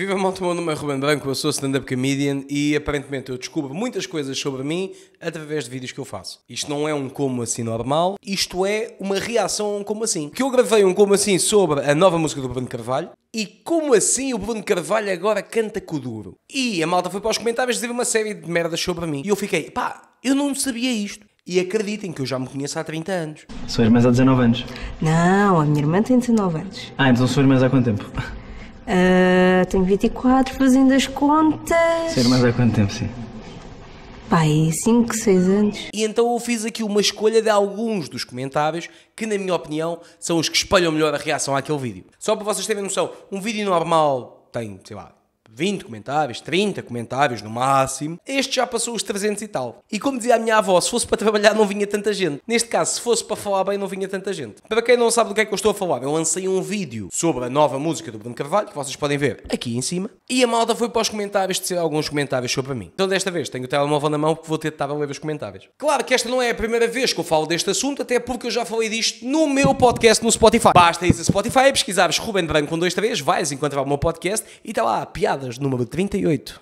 Viva malta, meu nome é Ruben Branco, eu sou stand-up comedian e aparentemente eu descubro muitas coisas sobre mim através de vídeos que eu faço. Isto não é um como assim normal, isto é uma reação a um como assim. Que eu gravei um como assim sobre a nova música do Bruno Carvalho e como assim o Bruno Carvalho agora canta com duro. E a malta foi para os comentários dizer uma série de merdas sobre mim e eu fiquei, pá, eu não sabia isto. E acreditem que eu já me conheço há 30 anos. Sou irmãs há 19 anos? Não, a minha irmã tem 19 anos. Ah, então sou irmãs é há quanto tempo? Uh, tenho 24, fazendo as contas. Ser mais há quanto tempo, sim? Pai, 5, 6 anos. E então eu fiz aqui uma escolha de alguns dos comentários que, na minha opinião, são os que espalham melhor a reação àquele vídeo. Só para vocês terem noção, um vídeo normal tem, sei lá, 20 comentáveis, 30 comentáveis no máximo. Este já passou os 300 e tal. E como dizia a minha avó, se fosse para trabalhar não vinha tanta gente. Neste caso, se fosse para falar bem, não vinha tanta gente. Para quem não sabe do que é que eu estou a falar, eu lancei um vídeo sobre a nova música do Bruno Carvalho, que vocês podem ver aqui em cima. E a malta foi para os comentários de ser alguns comentários sobre mim. Então desta vez tenho o telemóvel na mão porque vou ter de estar a ler os comentários. Claro que esta não é a primeira vez que eu falo deste assunto, até porque eu já falei disto no meu podcast no Spotify. Basta ir a Spotify, pesquisares Ruben Branco com dois, três, vais encontrar o meu podcast e está lá, piada piadas, número 38.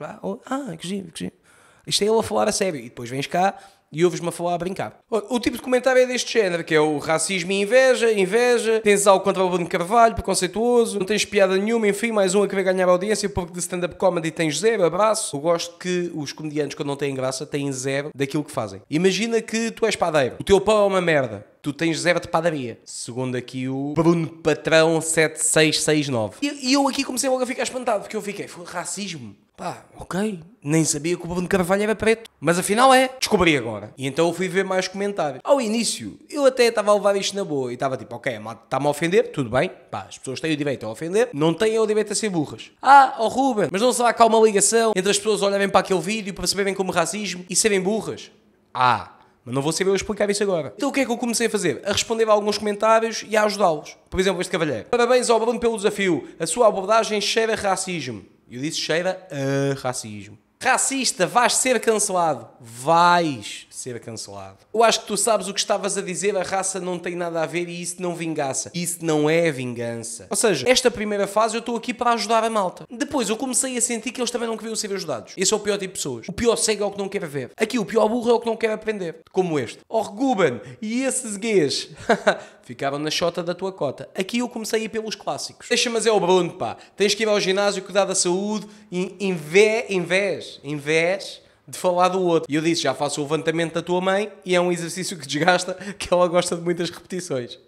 Ah, ah, que giro, que giro. Isto é ele a falar a sério. E depois vens cá e ouves-me a falar a brincar. O tipo de comentário é deste género, que é o racismo e inveja, inveja, tens algo contra o Bruno Carvalho, preconceituoso, não tens piada nenhuma, enfim, mais um a querer ganhar audiência, porque de stand-up comedy tens zero, abraço. Eu gosto que os comediantes, quando não têm graça, têm zero daquilo que fazem. Imagina que tu és padeiro, o teu pão é uma merda, tu tens zero de padaria. Segundo aqui o Bruno Patrão 7669. E, e eu aqui comecei logo a ficar espantado, porque eu fiquei, racismo? Pá, ok, nem sabia que o Bruno Carvalho era preto. Mas afinal é, descobri agora. E então eu fui ver mais comentários. Ao início, eu até estava a levar isto na boa e estava tipo, ok, está-me a ofender, tudo bem, pá, as pessoas têm o direito a ofender, não têm o direito a ser burras. Ah, ó oh Ruben, mas não será que há uma ligação entre as pessoas olharem para aquele vídeo, para saberem como racismo e serem burras? Ah, mas não vou saber eu explicar isso agora. Então o que é que eu comecei a fazer? A responder a alguns comentários e a ajudá-los. Por exemplo, este cavalheiro. Parabéns ao Bruno pelo desafio. A sua abordagem cheira a racismo. Eu disse cheira a racismo. Racista, vais ser cancelado. Vais ser cancelado. Eu acho que tu sabes o que estavas a dizer, a raça não tem nada a ver e isso não vingaça. Isso não é vingança. Ou seja, esta primeira fase eu estou aqui para ajudar a malta. Depois eu comecei a sentir que eles também não queriam ser ajudados. Esse é o pior tipo de pessoas. O pior cego é o que não quer ver. Aqui o pior burro é o que não quer aprender. Como este. Oh, Ruben, e esses gays? Ficaram na chota da tua cota. Aqui eu comecei a ir pelos clássicos. Deixa, mas é o Bruno, pá. Tens que ir ao ginásio, cuidar da saúde, e em vez, em vez, em vez de falar do outro. E eu disse, já faço o levantamento da tua mãe e é um exercício que desgasta, que ela gosta de muitas repetições.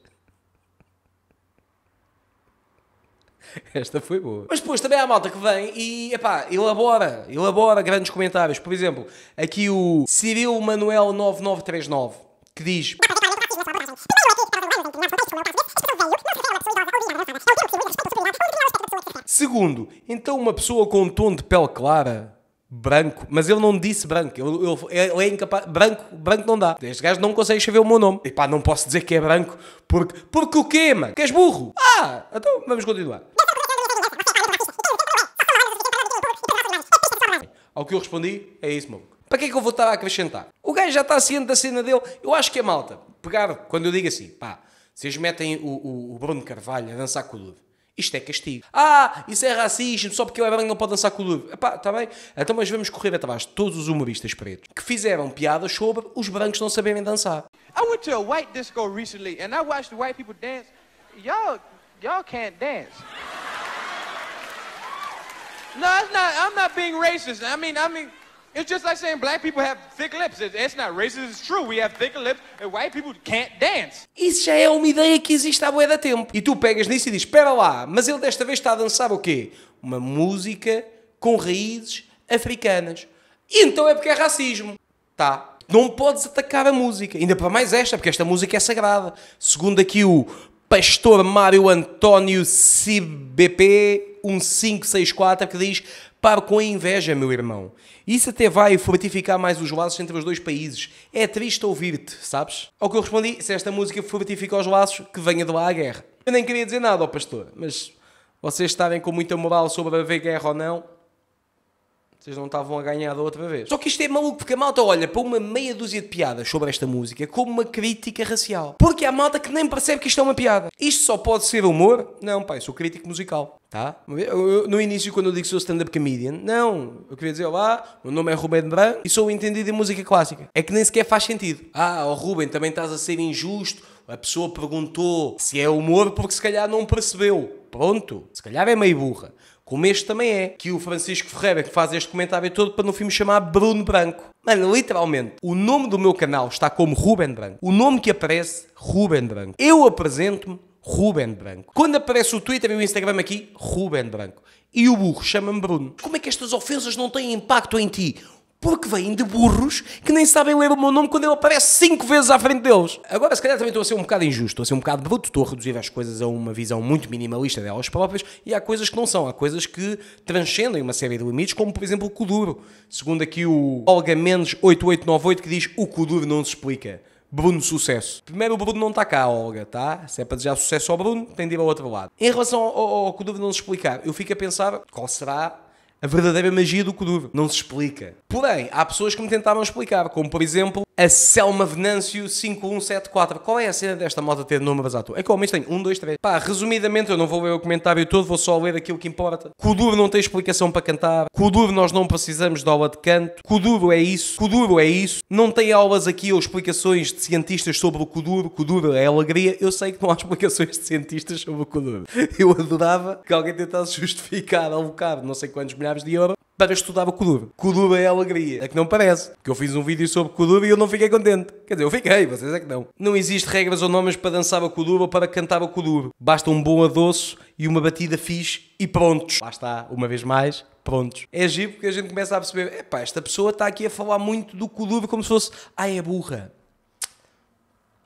Esta foi boa. Mas depois também há a malta que vem e, epá, elabora, elabora grandes comentários. Por exemplo, aqui o Cirilo Manuel 9939, que diz... Segundo, então uma pessoa com um tom de pele clara branco, mas eu não disse branco, ele, ele é incapaz, branco, branco não dá. Este gajo não consegue escrever o meu nome. E pá, não posso dizer que é branco, porque, porque o quê, mano? Que és burro? Ah, então vamos continuar. Ao que eu respondi, é isso, meu. Para que é que eu vou estar a acrescentar? O gajo já está ciente da cena dele, eu acho que é malta. Pegar, quando eu digo assim, pá, vocês metem o, o, o Bruno Carvalho a dançar com o Ludo. Isto é castigo. Ah, isso é racismo, só porque ele é branco não pode dançar com o Ludo. Epá, está bem? Então, mas vamos correr atrás de todos os humoristas pretos que fizeram piadas sobre os brancos não saberem dançar. I went to a white disco recently and I watched the white people dance. Y'all, y'all can't dance. No, it's not, I'm not being racist. I mean, I mean... It's just like saying black people have thick lips. It's not racist, it's true. We have thick lips and white people can't dance. Isso já é uma ideia que existe há bué da tempo. E tu pegas nisso e dizes, espera lá, mas ele desta vez está a dançar o quê? Uma música com raízes africanas. E então é porque é racismo. Tá. Não podes atacar a música. Ainda para mais esta, porque esta música é sagrada. Segundo aqui o pastor Mário António CBP 1564, que diz Pare com a inveja, meu irmão. Isso até vai fortificar mais os laços entre os dois países. É triste ouvir-te, sabes? Ao que eu respondi, se esta música fortifica os laços, que venha de lá a guerra. Eu nem queria dizer nada ao pastor, mas vocês estarem com muita moral sobre haver guerra ou não, vocês não estavam a ganhar da outra vez. Só que isto é maluco, porque a malta olha para uma meia dúzia de piadas sobre esta música como uma crítica racial. Porque há malta que nem percebe que isto é uma piada. Isto só pode ser humor? Não, pai, sou crítico musical. Tá? no início, quando eu digo que sou stand-up comedian, não. Eu queria dizer, olá, meu nome é Ruben Branco e sou entendido em música clássica. É que nem sequer faz sentido. Ah, oh Ruben, também estás a ser injusto. A pessoa perguntou se é humor porque se calhar não percebeu. Pronto, se calhar é meio burra. Como este também é, que o Francisco Ferreira que faz este comentário todo para no filme chamar Bruno Branco. Mano, literalmente, o nome do meu canal está como Ruben Branco. O nome que aparece, Ruben Branco. Eu apresento-me Ruben Branco. Quando aparece o Twitter e o Instagram aqui, Ruben Branco. E o burro chama-me Bruno. Como é que estas ofensas não têm impacto em ti? Porque vêm de burros que nem sabem ler o meu nome quando ele aparece cinco vezes à frente deles. Agora, se calhar também estou a ser um bocado injusto, estou a ser um bocado bruto, estou a reduzir as coisas a uma visão muito minimalista delas próprias e há coisas que não são, há coisas que transcendem uma série de limites, como por exemplo o Kuduro. Segundo aqui o Olga Mendes 8898 que diz o Kuduro não se explica. Bruno sucesso. Primeiro, o Bruno não está cá, Olga, tá? Se é para desejar sucesso ao Bruno, tem de ir ao outro lado. Em relação ao, ao, ao não se explicar, eu fico a pensar qual será a verdadeira magia do Kuduro. Não se explica. Porém, há pessoas que me tentavam explicar, como por exemplo a Selma Venâncio 5174. Qual é a cena desta moto ter números à toa? É como homens tem 1, 2, 3. Pá, resumidamente, eu não vou ler o comentário todo, vou só ler aquilo que importa. Kuduro não tem explicação para cantar. Kuduro nós não precisamos de aula de canto. Kuduro é isso. Kuduro é isso. Não tem aulas aqui ou explicações de cientistas sobre o Kuduro. Kuduro é alegria. Eu sei que não há explicações de cientistas sobre o Kuduro. Eu adorava que alguém tentasse justificar alocar não sei quantos milhares de euros para estudar o Kuduba. Kuduba é alegria. É que não parece. Que eu fiz um vídeo sobre Kuduba e eu não fiquei contente. Quer dizer, eu fiquei, vocês é que não. Não existe regras ou nomes para dançar a Kuduba ou para cantar a Kuduba. Basta um bom adoço e uma batida fixe e prontos. Lá está, uma vez mais, prontos. É giro porque a gente começa a perceber, epá, esta pessoa está aqui a falar muito do Kuduba como se fosse, ah, é burra.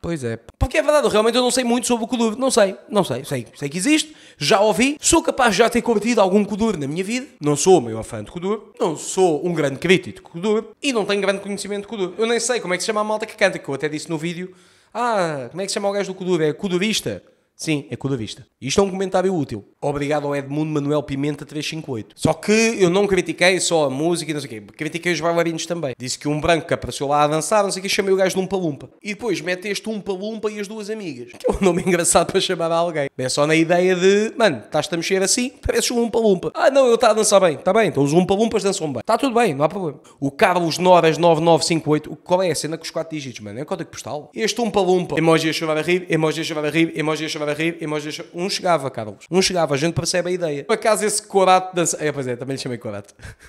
Pois é. Porque é verdade, realmente eu não sei muito sobre o Kudur. Não sei, não sei. Sei, sei que existe, já ouvi. Sou capaz de já ter cometido algum Kudur na minha vida. Não sou o maior fã de Kudur. Não sou um grande crítico de Kudur. E não tenho grande conhecimento de Kudur. Eu nem sei como é que se chama a malta que canta, que eu até disse no vídeo. Ah, como é que se chama o gajo do Kudur? É Kudurista? Sim, é Codavista. Isto é um comentário útil. Obrigado ao Edmundo Manuel Pimenta 358. Só que eu não critiquei só a música e não sei o quê. Critiquei os bailarinos também. Disse que um branco que apareceu lá a dançar, não sei o quê, chamei o gajo de um palumpa. E depois mete este um palumpa e as duas amigas. Que é um nome engraçado para chamar a alguém. É só na ideia de, mano, estás-te a mexer assim, pareces um palumpa. Ah, não, eu estou a dançar bem. Está bem, então os um palumpas dançam bem. Está tudo bem, não há problema. O Carlos Noras 9958, qual é a cena com os 4 dígitos, mano? É conta código postal. Este um palumpa. Emoji a chamar a rir, emoji a chamar a rir, emoji a chamar a a rir e nós Um chegava, Carlos. Um chegava, a gente percebe a ideia. Por acaso esse corato dança. É, pois é, também lhe chamei corato.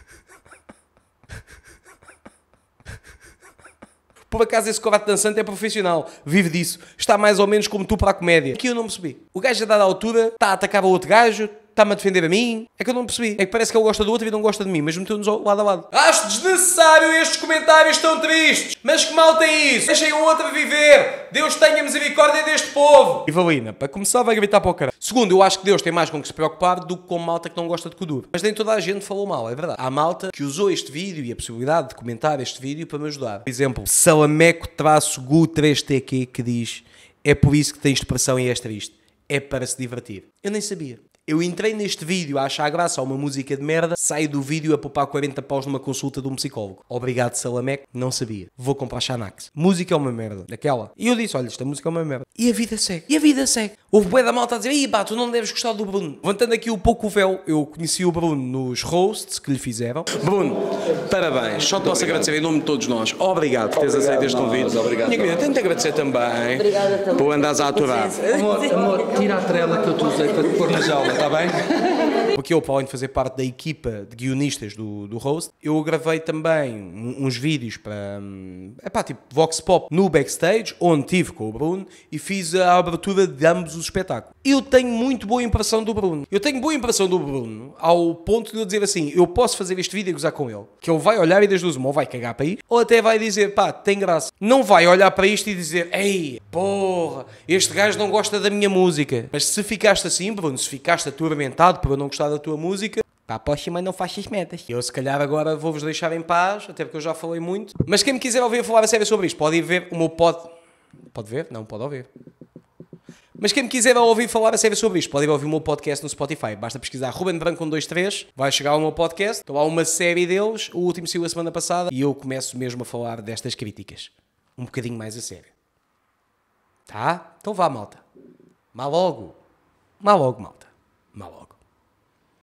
Por acaso esse corato dançante é profissional, vive disso, está mais ou menos como tu para a comédia. Aqui eu não percebi. O gajo a dada altura está a atacar o outro gajo, está-me a defender a mim? É que eu não percebi. É que parece que ele gosta do outro e não gosta de mim, mas meteu-nos lado a lado. Acho desnecessário estes comentários tão tristes. Mas que mal tem é isso? Deixem o outro viver. Deus tenha misericórdia deste povo. E Valina, para começar, vai gritar para o caralho. Segundo, eu acho que Deus tem mais com que se preocupar do que com malta que não gosta de Kuduro. Mas nem toda a gente falou mal, é verdade. Há malta que usou este vídeo e a possibilidade de comentar este vídeo para me ajudar. Por exemplo, Salameco-Gu3TQ que diz é por isso que tens depressão e és triste. É para se divertir. Eu nem sabia. Eu entrei neste vídeo a achar graça a uma música de merda, saio do vídeo a poupar 40 paus numa consulta de um psicólogo. Obrigado, Salamec, não sabia. Vou comprar Xanax. Música é uma merda, daquela. E eu disse, olha, esta música é uma merda. E a vida segue, e a vida segue. Houve bué da malta a dizer, pá, tu não deves gostar do Bruno. Levantando aqui o pouco véu, eu conheci o Bruno nos roasts que lhe fizeram. Bruno, parabéns. Só te posso agradecer em nome de todos nós. Obrigado por teres aceito este convite. Obrigado. Minha querida, tenho-te agradecer também. Obrigada também. Por andares a aturar. Amor, amor, tira a trela que eu te usei para te pôr na jaula. Está bem? porque eu, para além de fazer parte da equipa de guionistas do, do Host, eu gravei também uns vídeos para, é hum, pá, tipo Vox Pop no backstage, onde tive com o Bruno e fiz a abertura de ambos os espetáculos. Eu tenho muito boa impressão do Bruno. Eu tenho boa impressão do Bruno ao ponto de eu dizer assim, eu posso fazer este vídeo e gozar com ele. Que ele vai olhar e das duas, ou vai cagar para aí, ou até vai dizer, pá, tem graça. Não vai olhar para isto e dizer, ei, porra, este gajo não gosta da minha música. Mas se ficaste assim, Bruno, se ficaste atormentado por eu não gostar da tua música. Pá, aposte, mas não faças metas. Eu, se calhar, agora vou-vos deixar em paz, até porque eu já falei muito. Mas quem me quiser ouvir falar a sério sobre isto, pode ir ver o meu pod. Pode ver? Não, pode ouvir. Mas quem me quiser ouvir falar a sério sobre isto, pode ir ouvir o meu podcast no Spotify. Basta pesquisar Ruben Branco 123, vai chegar ao meu podcast. Então há uma série deles, o último saiu a semana passada, e eu começo mesmo a falar destas críticas. Um bocadinho mais a sério. Tá? Então vá, malta. Má logo. Má logo, malta. Má logo.